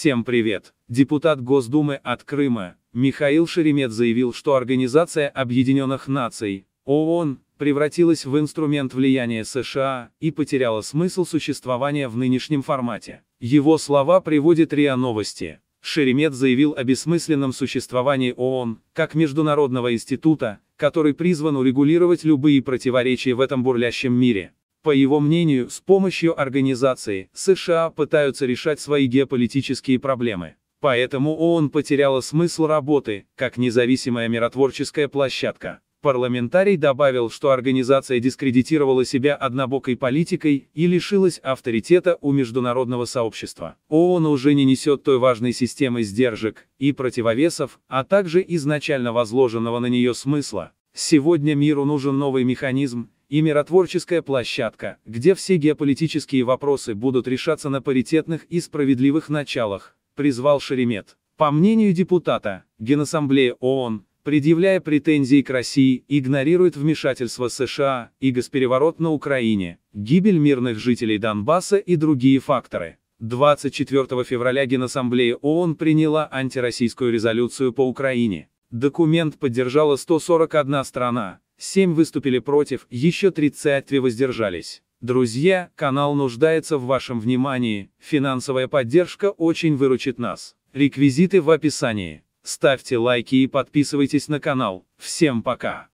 Всем привет! Депутат Госдумы от Крыма, Михаил Шеремет заявил, что Организация Объединенных Наций, ООН, превратилась в инструмент влияния США и потеряла смысл существования в нынешнем формате. Его слова приводит РИА Новости. Шеремет заявил о бессмысленном существовании ООН, как международного института, который призван урегулировать любые противоречия в этом бурлящем мире. По его мнению, с помощью организации США пытаются решать свои геополитические проблемы. Поэтому ООН потеряла смысл работы, как независимая миротворческая площадка. Парламентарий добавил, что организация дискредитировала себя однобокой политикой и лишилась авторитета у международного сообщества. ООН уже не несет той важной системы сдержек и противовесов, а также изначально возложенного на нее смысла. Сегодня миру нужен новый механизм, и миротворческая площадка, где все геополитические вопросы будут решаться на паритетных и справедливых началах, призвал Шеремет. По мнению депутата, Генассамблея ООН, предъявляя претензии к России, игнорирует вмешательство США и госпереворот на Украине, гибель мирных жителей Донбасса и другие факторы. 24 февраля Генассамблея ООН приняла антироссийскую резолюцию по Украине. Документ поддержала 141 страна, 7 выступили против, еще 33 воздержались. Друзья, канал нуждается в вашем внимании, финансовая поддержка очень выручит нас. Реквизиты в описании. Ставьте лайки и подписывайтесь на канал. Всем пока!